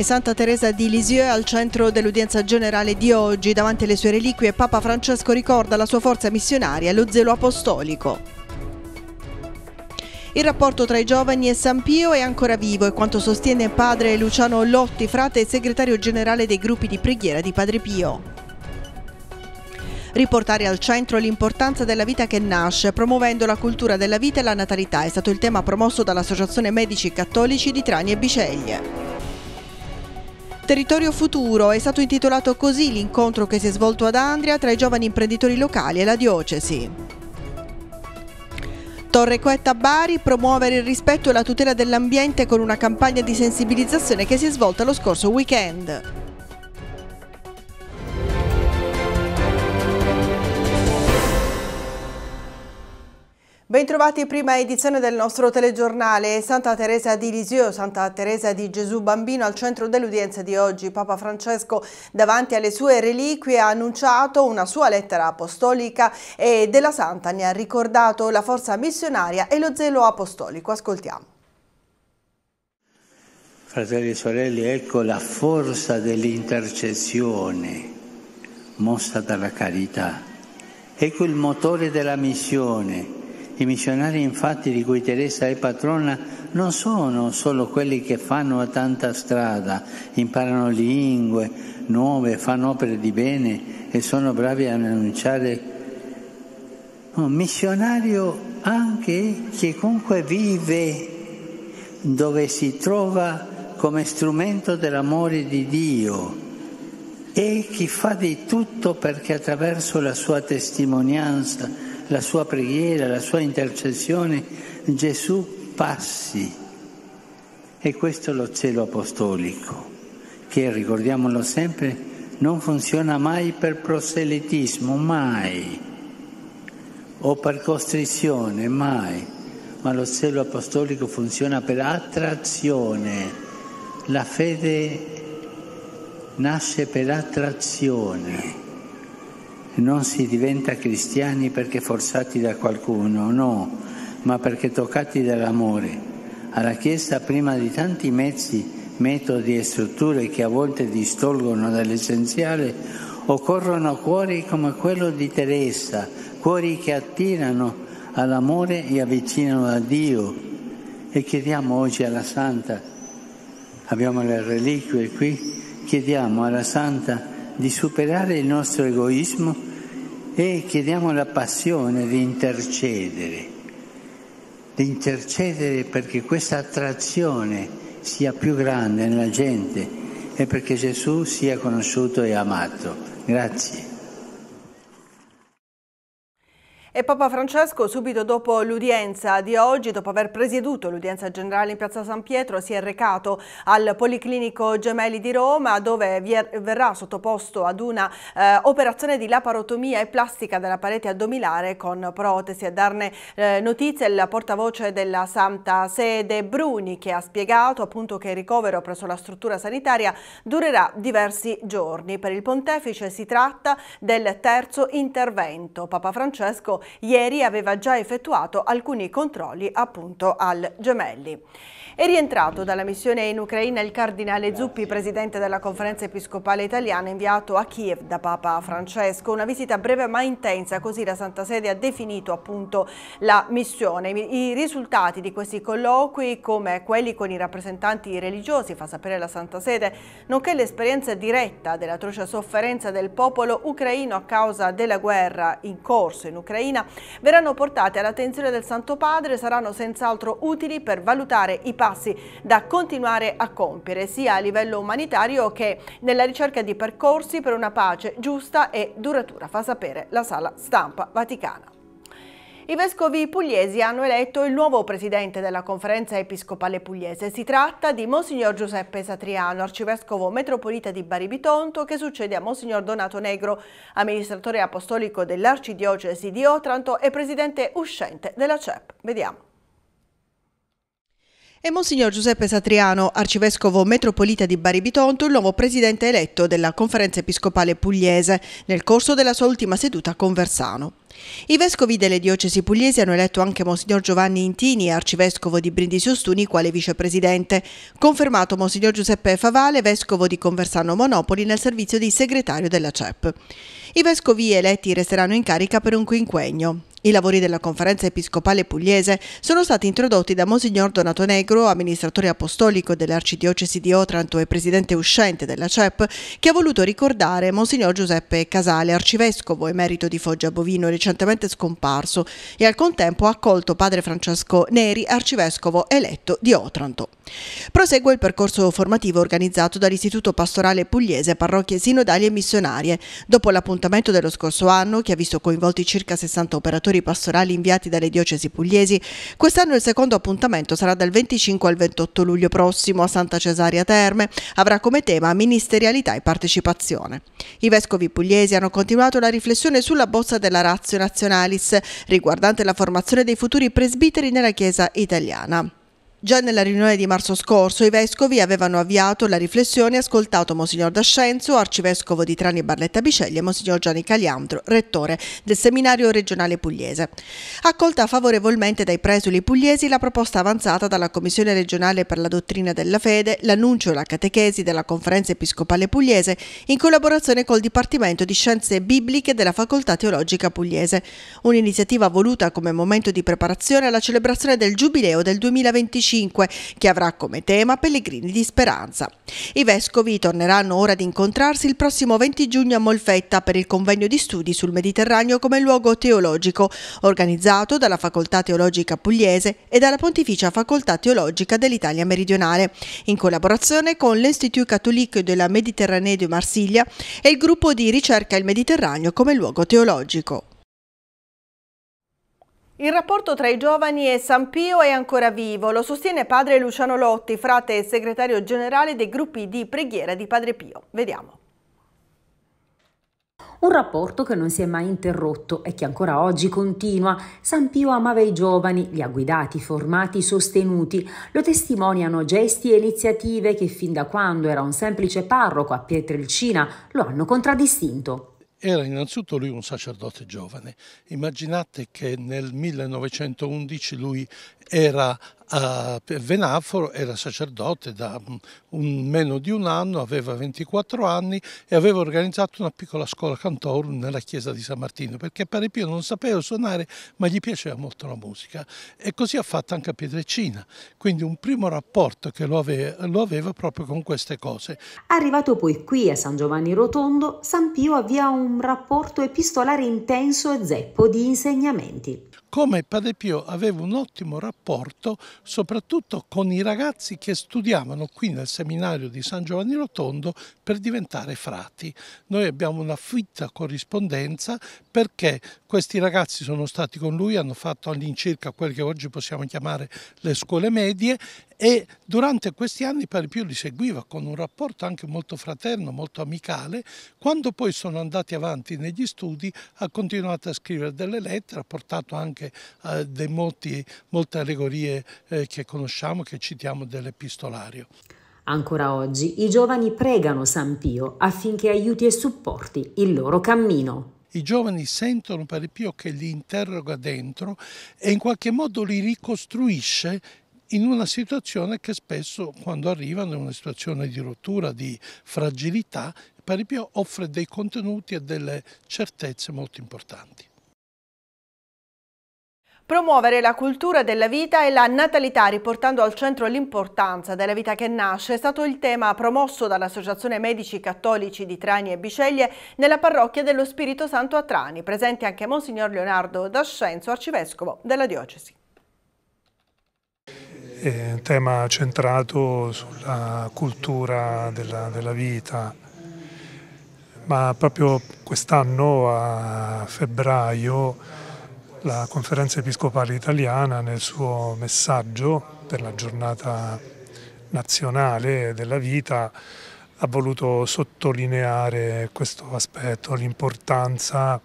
e Santa Teresa di Lisieux al centro dell'udienza generale di oggi. Davanti alle sue reliquie Papa Francesco ricorda la sua forza missionaria e lo zelo apostolico. Il rapporto tra i giovani e San Pio è ancora vivo e quanto sostiene padre Luciano Lotti, frate e segretario generale dei gruppi di preghiera di Padre Pio. Riportare al centro l'importanza della vita che nasce, promuovendo la cultura della vita e la natalità, è stato il tema promosso dall'Associazione Medici Cattolici di Trani e Biceglie. Territorio Futuro è stato intitolato così l'incontro che si è svolto ad Andria tra i giovani imprenditori locali e la diocesi. Torre Coetta Bari promuovere il rispetto e la tutela dell'ambiente con una campagna di sensibilizzazione che si è svolta lo scorso weekend. Bentrovati prima edizione del nostro telegiornale Santa Teresa di Lisio, Santa Teresa di Gesù Bambino al centro dell'udienza di oggi. Papa Francesco davanti alle sue reliquie ha annunciato una sua lettera apostolica e della Santa ne ha ricordato la forza missionaria e lo zelo apostolico. Ascoltiamo. Fratelli e sorelle, ecco la forza dell'intercessione mossa dalla carità. Ecco il motore della missione i missionari infatti di cui Teresa è patrona non sono solo quelli che fanno tanta strada, imparano lingue nuove, fanno opere di bene e sono bravi a annunciare. Un missionario anche chi comunque vive dove si trova come strumento dell'amore di Dio e chi fa di tutto perché attraverso la sua testimonianza la sua preghiera, la sua intercessione, Gesù passi. E questo è lo zelo apostolico, che ricordiamolo sempre, non funziona mai per proselitismo, mai, o per costrizione, mai, ma lo zelo apostolico funziona per attrazione. La fede nasce per attrazione. Non si diventa cristiani perché forzati da qualcuno, no, ma perché toccati dall'amore. Alla Chiesa, prima di tanti mezzi, metodi e strutture che a volte distolgono dall'essenziale, occorrono cuori come quello di Teresa, cuori che attirano all'amore e avvicinano a Dio. E chiediamo oggi alla Santa, abbiamo le reliquie qui, chiediamo alla Santa di superare il nostro egoismo e chiediamo la passione di intercedere, di intercedere perché questa attrazione sia più grande nella gente e perché Gesù sia conosciuto e amato. Grazie. E Papa Francesco, subito dopo l'udienza di oggi, dopo aver presieduto l'udienza generale in piazza San Pietro, si è recato al Policlinico Gemelli di Roma, dove verrà sottoposto ad una eh, operazione di laparotomia e plastica della parete addominale con protesi. A darne eh, notizia il portavoce della Santa Sede Bruni, che ha spiegato appunto che il ricovero presso la struttura sanitaria durerà diversi giorni. Per il pontefice si tratta del terzo intervento. Papa Francesco ieri aveva già effettuato alcuni controlli appunto al Gemelli. È rientrato dalla missione in Ucraina il cardinale Zuppi, presidente della conferenza episcopale italiana, inviato a Kiev da Papa Francesco. Una visita breve ma intensa, così la Santa Sede ha definito appunto la missione. I risultati di questi colloqui, come quelli con i rappresentanti religiosi, fa sapere la Santa Sede, nonché l'esperienza diretta dell'atroce sofferenza del popolo ucraino a causa della guerra in corso in Ucraina, verranno portate all'attenzione del Santo Padre e saranno senz'altro utili per valutare i passi passi da continuare a compiere sia a livello umanitario che nella ricerca di percorsi per una pace giusta e duratura, fa sapere la sala stampa vaticana. I vescovi pugliesi hanno eletto il nuovo presidente della conferenza episcopale pugliese. Si tratta di Monsignor Giuseppe Satriano, arcivescovo metropolita di Bari Bitonto, che succede a Monsignor Donato Negro, amministratore apostolico dell'arcidiocesi di Otranto e presidente uscente della CEP. Vediamo. E Monsignor Giuseppe Satriano, arcivescovo metropolita di Bari Bitonto, il nuovo presidente eletto della Conferenza Episcopale Pugliese, nel corso della sua ultima seduta a Conversano. I vescovi delle diocesi pugliesi hanno eletto anche Monsignor Giovanni Intini, arcivescovo di Brindisi Ostuni, quale vicepresidente. Confermato Monsignor Giuseppe Favale, vescovo di Conversano Monopoli, nel servizio di segretario della CEP. I vescovi eletti resteranno in carica per un quinquennio. I lavori della conferenza episcopale pugliese sono stati introdotti da Monsignor Donato Negro, amministratore apostolico dell'arcidiocesi di Otranto e presidente uscente della CEP, che ha voluto ricordare Monsignor Giuseppe Casale, arcivescovo emerito di Foggia Bovino recentemente recentemente scomparso e al contempo ha accolto padre Francesco Neri, arcivescovo eletto di Otranto. Prosegue il percorso formativo organizzato dall'Istituto Pastorale Pugliese Parrocchie Sinodali e Missionarie, dopo l'appuntamento dello scorso anno che ha visto coinvolti circa 60 operatori pastorali inviati dalle diocesi pugliesi, quest'anno il secondo appuntamento sarà dal 25 al 28 luglio prossimo a Santa Cesaria Terme, avrà come tema ministerialità e partecipazione. I vescovi pugliesi hanno continuato la riflessione sulla bozza della razza Nazionalis riguardante la formazione dei futuri presbiteri nella Chiesa italiana. Già nella riunione di marzo scorso i vescovi avevano avviato la riflessione e ascoltato Monsignor D'Ascenzo, arcivescovo di Trani Barletta Biceglie e Monsignor Gianni Caliandro, rettore del seminario regionale pugliese. Accolta favorevolmente dai presuli pugliesi la proposta avanzata dalla Commissione regionale per la dottrina della fede, l'annuncio e la catechesi della conferenza episcopale pugliese in collaborazione col Dipartimento di Scienze Bibliche della Facoltà Teologica Pugliese, un'iniziativa voluta come momento di preparazione alla celebrazione del Giubileo del 2025 2025, che avrà come tema Pellegrini di Speranza. I vescovi torneranno ora ad incontrarsi il prossimo 20 giugno a Molfetta per il convegno di studi sul Mediterraneo come luogo teologico, organizzato dalla Facoltà Teologica Pugliese e dalla Pontificia Facoltà Teologica dell'Italia Meridionale, in collaborazione con l'Institut Catholique de la Méditerranée de Marsiglia e il gruppo di ricerca Il Mediterraneo come luogo teologico. Il rapporto tra i giovani e San Pio è ancora vivo, lo sostiene padre Luciano Lotti, frate e segretario generale dei gruppi di preghiera di Padre Pio. Vediamo. Un rapporto che non si è mai interrotto e che ancora oggi continua. San Pio amava i giovani, li ha guidati, formati, sostenuti. Lo testimoniano gesti e iniziative che fin da quando era un semplice parroco a Pietrelcina lo hanno contraddistinto. Era innanzitutto lui un sacerdote giovane. Immaginate che nel 1911 lui era a eh, Venaforo, era sacerdote da mm, un, meno di un anno, aveva 24 anni e aveva organizzato una piccola scuola cantorum nella chiesa di San Martino perché pare Pio non sapeva suonare ma gli piaceva molto la musica e così ha fatto anche a Pietrecina, quindi un primo rapporto che lo aveva, lo aveva proprio con queste cose. Arrivato poi qui a San Giovanni Rotondo, San Pio avvia un rapporto epistolare intenso e zeppo di insegnamenti. Come Padre Pio aveva un ottimo rapporto rapporto soprattutto con i ragazzi che studiavano qui nel seminario di San Giovanni Rotondo per diventare frati. Noi abbiamo una fitta corrispondenza perché questi ragazzi sono stati con lui, hanno fatto all'incirca quelle che oggi possiamo chiamare le scuole medie e durante questi anni per più li seguiva con un rapporto anche molto fraterno, molto amicale. Quando poi sono andati avanti negli studi ha continuato a scrivere delle lettere, ha portato anche eh, dei molti, molte allegorie eh, che conosciamo, che citiamo dell'epistolario. Ancora oggi i giovani pregano San Pio affinché aiuti e supporti il loro cammino i giovani sentono per il Pio che li interroga dentro e in qualche modo li ricostruisce in una situazione che spesso quando arrivano è una situazione di rottura, di fragilità, per il più offre dei contenuti e delle certezze molto importanti. Promuovere la cultura della vita e la natalità riportando al centro l'importanza della vita che nasce è stato il tema promosso dall'Associazione Medici Cattolici di Trani e Biceglie nella parrocchia dello Spirito Santo a Trani, presente anche Monsignor Leonardo D'Ascenzo, arcivescovo della diocesi un tema centrato sulla cultura della, della vita, ma proprio quest'anno a febbraio la conferenza episcopale italiana nel suo messaggio per la giornata nazionale della vita ha voluto sottolineare questo aspetto, l'importanza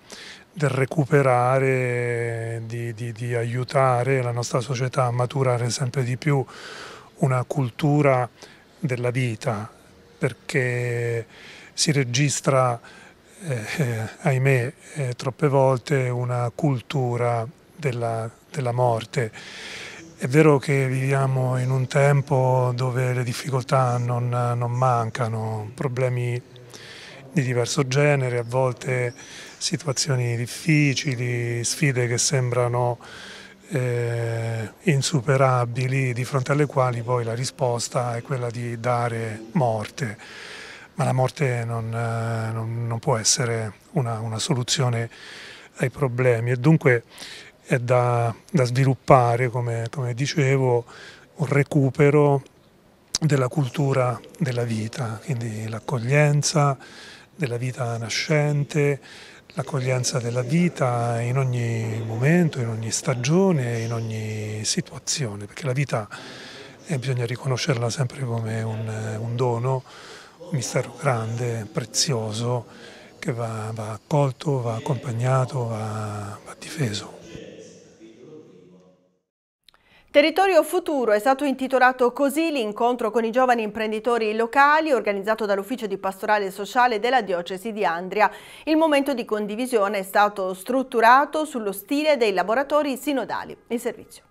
del recuperare, di, di, di, aiutare la nostra società a maturare sempre di più una cultura della vita, perché si registra, eh, ahimè, eh, troppe volte una cultura della, della morte. È vero che viviamo in un tempo dove le difficoltà non, non mancano, problemi di diverso genere, a volte situazioni difficili, sfide che sembrano eh, insuperabili, di fronte alle quali poi la risposta è quella di dare morte. Ma la morte non, eh, non, non può essere una, una, soluzione ai problemi e dunque è da, da sviluppare, come, come dicevo, un recupero della cultura della vita, quindi l'accoglienza della vita nascente, l'accoglienza della vita in ogni momento, in ogni stagione, in ogni situazione, perché la vita eh, bisogna riconoscerla sempre come un, eh, un, dono, un mistero grande, prezioso, che va, va accolto, va accompagnato, va, va difeso. Territorio Futuro è stato intitolato così l'incontro con i giovani imprenditori locali organizzato dall'Ufficio di Pastorale Sociale della Diocesi di Andria. Il momento di condivisione è stato strutturato sullo stile dei laboratori sinodali. Il servizio.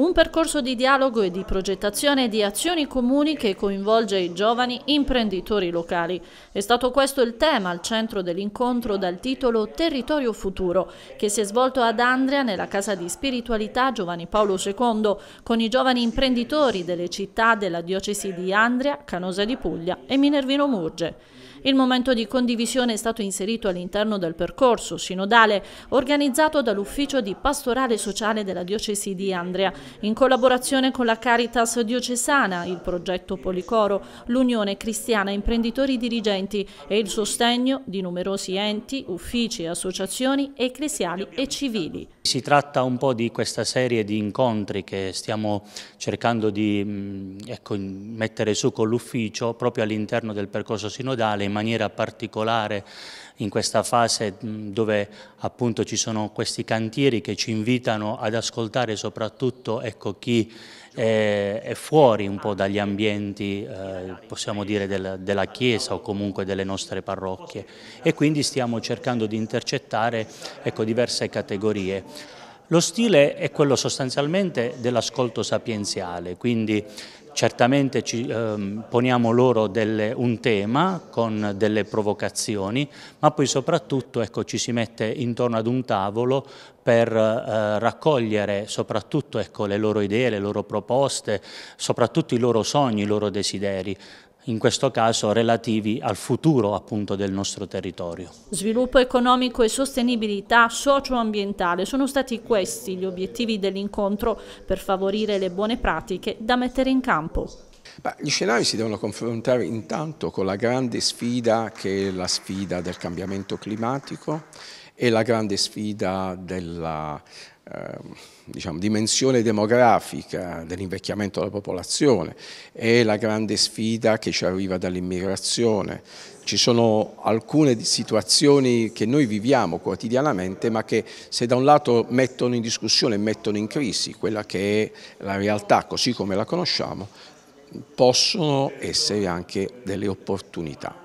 Un percorso di dialogo e di progettazione di azioni comuni che coinvolge i giovani imprenditori locali. È stato questo il tema al centro dell'incontro dal titolo Territorio Futuro, che si è svolto ad Andria nella Casa di Spiritualità Giovanni Paolo II, con i giovani imprenditori delle città della diocesi di Andria, Canosa di Puglia e Minervino Murge. Il momento di condivisione è stato inserito all'interno del percorso sinodale organizzato dall'Ufficio di Pastorale Sociale della Diocesi di Andrea, in collaborazione con la Caritas Diocesana, il progetto Policoro, l'Unione Cristiana Imprenditori Dirigenti e il sostegno di numerosi enti, uffici, associazioni ecclesiali e civili. Si tratta un po' di questa serie di incontri che stiamo cercando di mm, ecco, mettere su con l'ufficio proprio all'interno del percorso sinodale in maniera particolare in questa fase dove appunto ci sono questi cantieri che ci invitano ad ascoltare soprattutto ecco, chi è, è, fuori un po' dagli ambienti, eh, possiamo dire, del, della Chiesa o comunque delle nostre parrocchie e quindi stiamo cercando di intercettare ecco, diverse categorie. Lo stile è quello sostanzialmente dell'ascolto sapienziale, quindi Certamente ci, ehm, poniamo loro delle, un tema con delle provocazioni, ma poi soprattutto ecco, ci si mette intorno ad un tavolo per eh, raccogliere soprattutto ecco, le loro idee, le loro proposte, soprattutto i loro sogni, i loro desideri in questo caso relativi al futuro appunto del nostro territorio. Sviluppo economico e sostenibilità socioambientale sono stati questi gli obiettivi dell'incontro per favorire le buone pratiche da mettere in campo. Beh, gli scenari si devono confrontare intanto con la grande sfida che è la sfida del cambiamento climatico e la grande sfida della Ehm, diciamo, dimensione demografica dell'invecchiamento della popolazione e la grande sfida che ci arriva dall'immigrazione. Ci sono alcune situazioni che noi viviamo quotidianamente ma che se da un lato mettono in discussione, mettono in crisi quella che è la realtà così come la conosciamo, possono essere anche delle opportunità.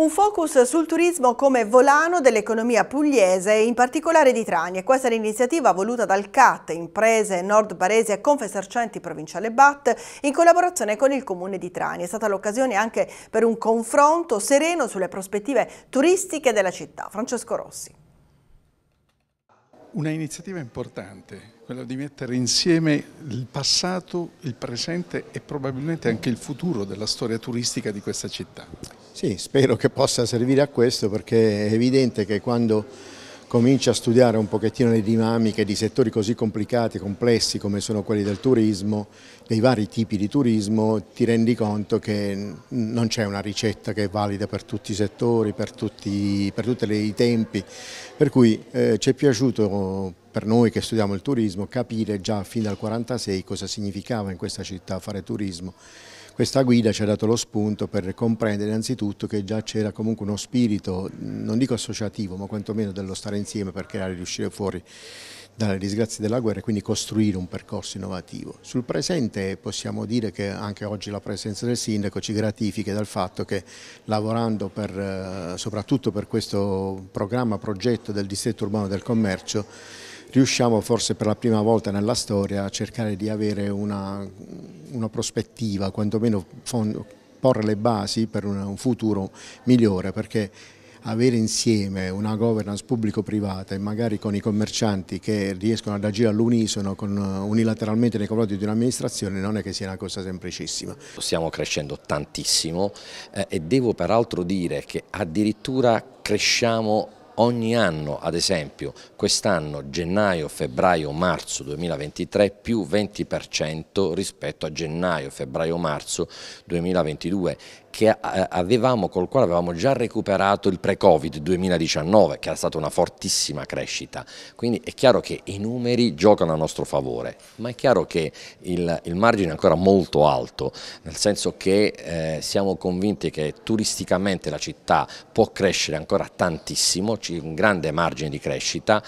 Un focus sul turismo come volano dell'economia pugliese e in particolare di Trani. questa è l'iniziativa voluta dal CAT, Imprese Nord Barese e Confesercenti Provinciale BAT in collaborazione con il Comune di Trani. È stata l'occasione anche per un confronto sereno sulle prospettive turistiche della città. Francesco Rossi. Una iniziativa importante, quella di mettere insieme il passato, il presente e probabilmente anche il futuro della storia turistica di questa città. Sì, spero che possa servire a questo perché è evidente che quando comincia a studiare un pochettino le dinamiche di settori così complicati e complessi come sono quelli del turismo, dei vari tipi di turismo, ti rendi conto che non c'è una ricetta che è valida per tutti i settori, per tutti, per tutti i tempi, per cui eh, ci è piaciuto per noi che studiamo il turismo capire già fin dal 1946 cosa significava in questa città fare turismo questa guida ci ha dato lo spunto per comprendere innanzitutto che già c'era comunque uno spirito, non dico associativo, ma quantomeno dello stare insieme per creare e riuscire fuori dalle disgrazie della guerra e quindi costruire un percorso innovativo. Sul presente possiamo dire che anche oggi la presenza del sindaco ci gratifica dal fatto che lavorando per, eh, soprattutto per questo programma, progetto del distretto urbano del commercio, riusciamo forse per la prima volta nella storia a cercare di avere una, una prospettiva, quantomeno porre le basi per un futuro migliore perché avere insieme una governance pubblico-privata e magari con i commercianti che riescono ad agire all'unisono uh, unilateralmente nei confronti di un'amministrazione non è che sia una cosa semplicissima. Stiamo crescendo tantissimo eh, e devo peraltro dire che addirittura cresciamo ogni anno, ad esempio quest'anno gennaio, febbraio, marzo 2023 più 20% rispetto a gennaio, febbraio, marzo 2022 che eh, avevamo, col quale avevamo già recuperato il pre-Covid 2019, che era stata una fortissima crescita. Quindi è chiaro che i numeri giocano a nostro favore, ma è chiaro che il, il margine è ancora molto alto, nel senso che eh, siamo convinti che turisticamente la città può crescere ancora tantissimo, c'è un grande margine di crescita,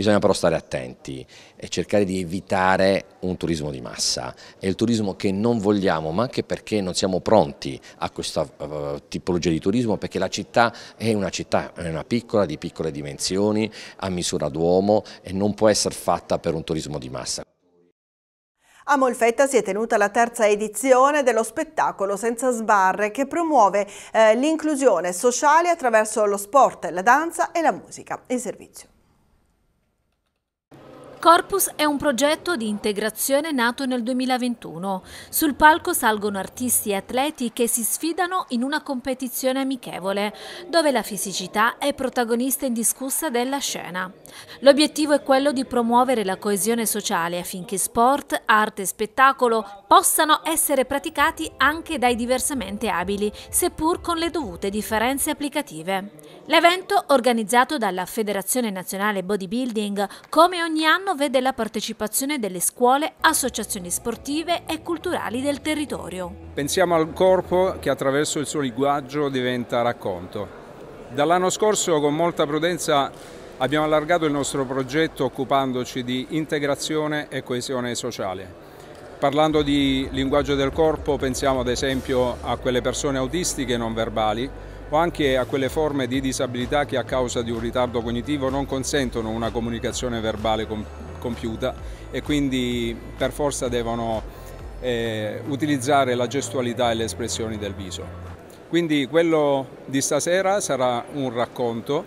Bisogna però stare attenti e cercare di evitare un turismo di massa. È il turismo che non vogliamo, ma anche perché non siamo pronti a questa uh, tipologia di turismo, perché la città è una città, è una piccola, di piccole dimensioni, a misura d'uomo e non può essere fatta per un turismo di massa. A Molfetta si è tenuta la terza edizione dello spettacolo Senza Sbarre che promuove eh, l'inclusione sociale attraverso lo sport, la danza e la musica. In servizio. Corpus è un progetto di integrazione nato nel 2021. Sul palco salgono artisti e atleti che si sfidano in una competizione amichevole, dove la fisicità è protagonista indiscussa della scena. L'obiettivo è quello di promuovere la coesione sociale affinché sport, arte e spettacolo possano essere praticati anche dai diversamente abili, seppur con le dovute differenze applicative. L'evento, organizzato dalla Federazione Nazionale Bodybuilding, come ogni anno vede la partecipazione delle scuole, associazioni sportive e culturali del territorio. Pensiamo al corpo che attraverso il suo linguaggio diventa racconto. Dall'anno scorso con molta prudenza abbiamo allargato il nostro progetto occupandoci di integrazione e coesione sociale. Parlando di linguaggio del corpo pensiamo ad esempio a quelle persone autistiche non verbali o anche a quelle forme di disabilità che a causa di un ritardo cognitivo non consentono una comunicazione verbale compiuta e quindi per forza devono eh, utilizzare la gestualità e le espressioni del viso. Quindi quello di stasera sarà un racconto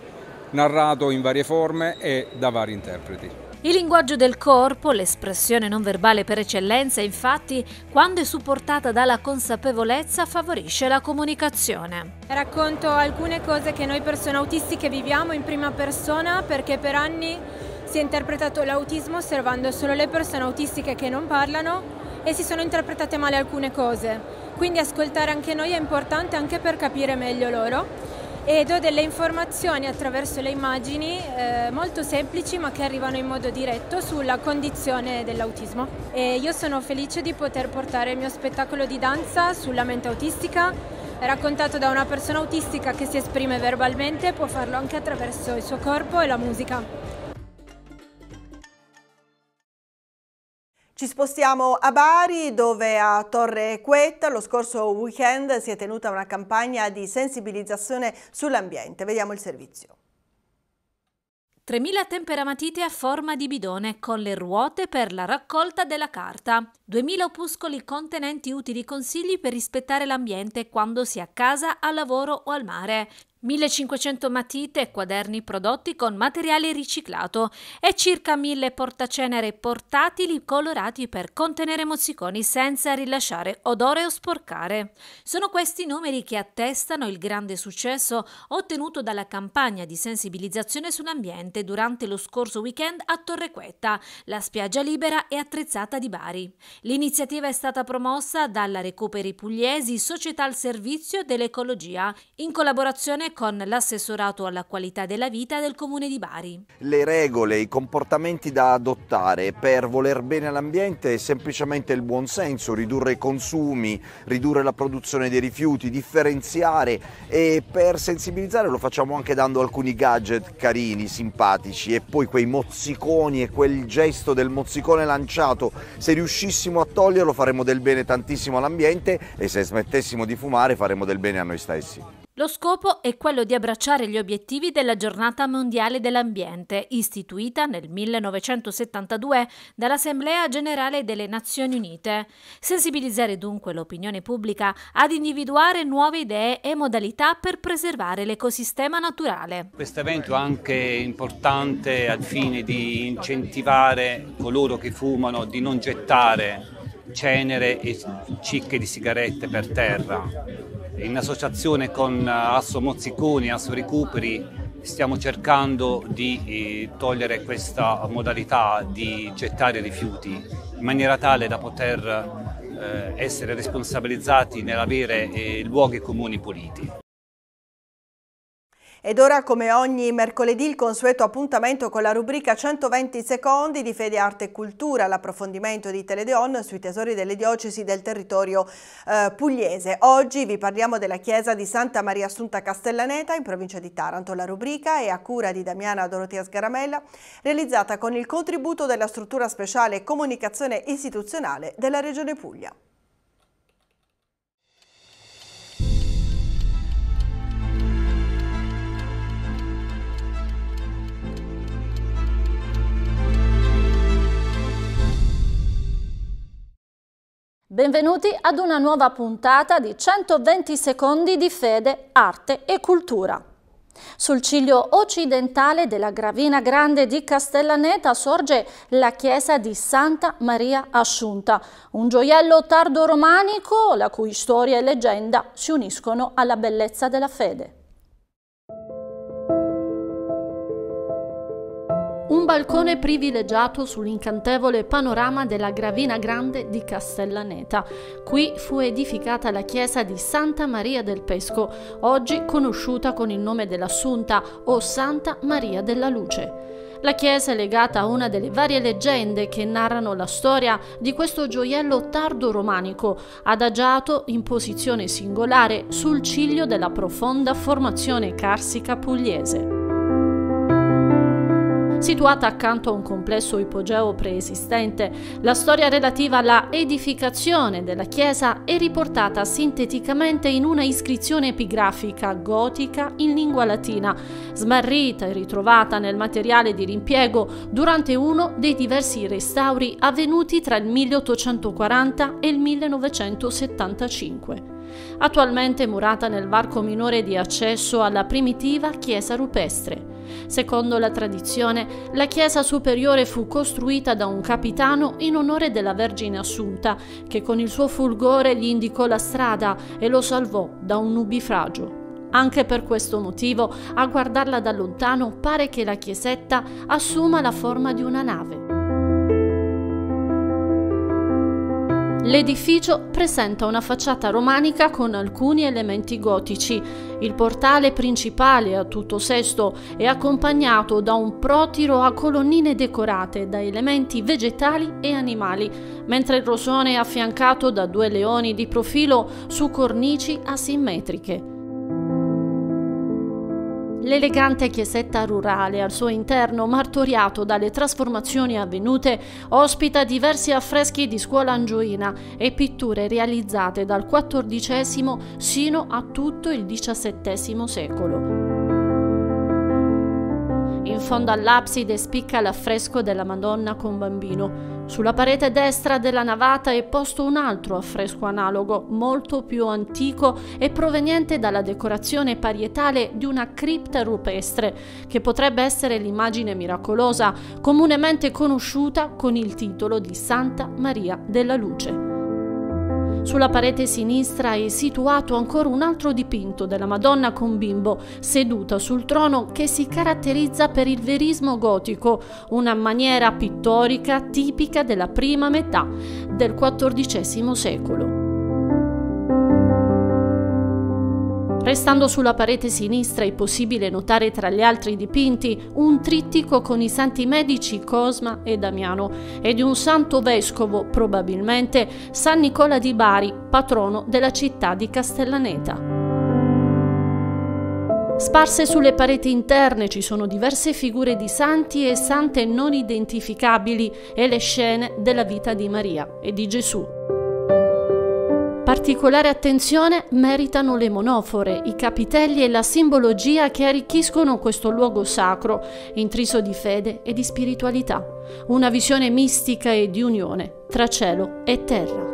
narrato in varie forme e da vari interpreti. Il linguaggio del corpo, l'espressione non verbale per eccellenza, infatti, quando è supportata dalla consapevolezza, favorisce la comunicazione. Racconto alcune cose che noi persone autistiche viviamo in prima persona perché per anni si è interpretato l'autismo osservando solo le persone autistiche che non parlano e si sono interpretate male alcune cose. Quindi ascoltare anche noi è importante anche per capire meglio loro e do delle informazioni attraverso le immagini eh, molto semplici ma che arrivano in modo diretto sulla condizione dell'autismo. E io sono felice di poter portare il mio spettacolo di danza sulla mente autistica, raccontato da una persona autistica che si esprime verbalmente, può farlo anche attraverso il suo corpo e la musica. Ci spostiamo a Bari dove a Torre Quetta lo scorso weekend si è tenuta una campagna di sensibilizzazione sull'ambiente. Vediamo il servizio. 3.000 temperamatite a forma di bidone con le ruote per la raccolta della carta, 2.000 opuscoli contenenti utili consigli per rispettare l'ambiente quando si è a casa, al lavoro o al mare, 1500 matite e quaderni prodotti con materiale riciclato e circa 1000 portacenere portatili colorati per contenere mozziconi senza rilasciare odore o sporcare. Sono questi numeri che attestano il grande successo ottenuto dalla campagna di sensibilizzazione sull'ambiente durante lo scorso weekend a Torrequetta, la spiaggia libera e attrezzata di Bari. L'iniziativa è stata promossa dalla Recuperi Pugliesi, società al servizio dell'ecologia, in collaborazione con l'assessorato alla qualità della vita del Comune di Bari. Le regole, i comportamenti da adottare per voler bene all'ambiente è semplicemente il buon senso, ridurre i consumi, ridurre la produzione dei rifiuti, differenziare e per sensibilizzare lo facciamo anche dando alcuni gadget carini, simpatici e poi quei mozziconi e quel gesto del mozzicone lanciato, se riuscissimo a toglierlo faremmo del bene tantissimo all'ambiente e se smettessimo di fumare faremmo del bene a noi stessi. Lo scopo è quello di abbracciare gli obiettivi della Giornata Mondiale dell'Ambiente, istituita nel 1972 dall'Assemblea Generale delle Nazioni Unite. Sensibilizzare dunque l'opinione pubblica ad individuare nuove idee e modalità per preservare l'ecosistema naturale. Questo evento è anche importante al fine di incentivare coloro che fumano di non gettare cenere e cicche di sigarette per terra in associazione con eh, Asso Mozziconi, Asso Recuperi, stiamo cercando di eh, togliere questa modalità di gettare rifiuti in maniera tale da poter eh, essere responsabilizzati nell'avere luoghi comuni puliti. Ed ora come ogni mercoledì il consueto appuntamento con la rubrica 120 secondi di Fede, Arte e Cultura, l'approfondimento di Teledeon sui tesori delle diocesi del territorio eh, pugliese. Oggi vi parliamo della chiesa di Santa Maria Assunta Castellaneta in provincia di Taranto. La rubrica è a cura di Damiana Dorotea Sgaramella, realizzata con il contributo della struttura speciale comunicazione istituzionale della Regione Puglia. Benvenuti ad una nuova puntata di 120 secondi di fede, arte e cultura. Sul ciglio occidentale della Gravina Grande di Castellaneta sorge la chiesa di Santa Maria Asciunta, un gioiello tardo romanico la cui storia e leggenda si uniscono alla bellezza della fede. balcone privilegiato sull'incantevole panorama della Gravina Grande di Castellaneta. Qui fu edificata la chiesa di Santa Maria del Pesco, oggi conosciuta con il nome dell'Assunta o Santa Maria della Luce. La chiesa è legata a una delle varie leggende che narrano la storia di questo gioiello tardo romanico, adagiato in posizione singolare sul ciglio della profonda formazione carsica pugliese situata accanto a un complesso ipogeo preesistente. La storia relativa alla edificazione della chiesa è riportata sinteticamente in una iscrizione epigrafica gotica in lingua latina, smarrita e ritrovata nel materiale di rimpiego durante uno dei diversi restauri avvenuti tra il 1840 e il 1975 attualmente murata nel varco minore di accesso alla primitiva chiesa rupestre. Secondo la tradizione, la chiesa superiore fu costruita da un capitano in onore della Vergine Assunta, che con il suo fulgore gli indicò la strada e lo salvò da un nubifragio. Anche per questo motivo, a guardarla da lontano pare che la chiesetta assuma la forma di una nave. L'edificio presenta una facciata romanica con alcuni elementi gotici. Il portale principale a tutto sesto è accompagnato da un protiro a colonnine decorate da elementi vegetali e animali, mentre il rosone è affiancato da due leoni di profilo su cornici asimmetriche. L'elegante chiesetta rurale al suo interno, martoriato dalle trasformazioni avvenute, ospita diversi affreschi di scuola angioina e pitture realizzate dal XIV sino a tutto il XVII secolo. In fondo all'abside spicca l'affresco della Madonna con bambino, sulla parete destra della navata è posto un altro affresco analogo, molto più antico e proveniente dalla decorazione parietale di una cripta rupestre, che potrebbe essere l'immagine miracolosa comunemente conosciuta con il titolo di Santa Maria della Luce. Sulla parete sinistra è situato ancora un altro dipinto della Madonna con bimbo, seduta sul trono che si caratterizza per il verismo gotico, una maniera pittorica tipica della prima metà del XIV secolo. Restando sulla parete sinistra è possibile notare tra gli altri dipinti un trittico con i santi medici Cosma e Damiano e di un santo vescovo, probabilmente San Nicola di Bari, patrono della città di Castellaneta. Sparse sulle pareti interne ci sono diverse figure di santi e sante non identificabili e le scene della vita di Maria e di Gesù. Particolare attenzione meritano le monofore, i capitelli e la simbologia che arricchiscono questo luogo sacro, intriso di fede e di spiritualità, una visione mistica e di unione tra cielo e terra.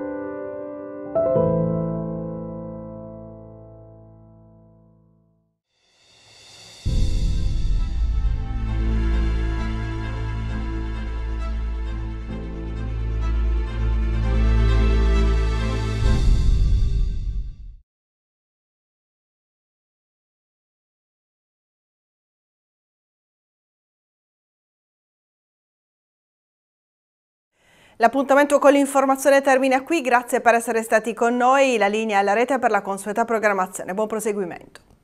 L'appuntamento con l'informazione termina qui, grazie per essere stati con noi, la linea alla rete per la consueta programmazione. Buon proseguimento.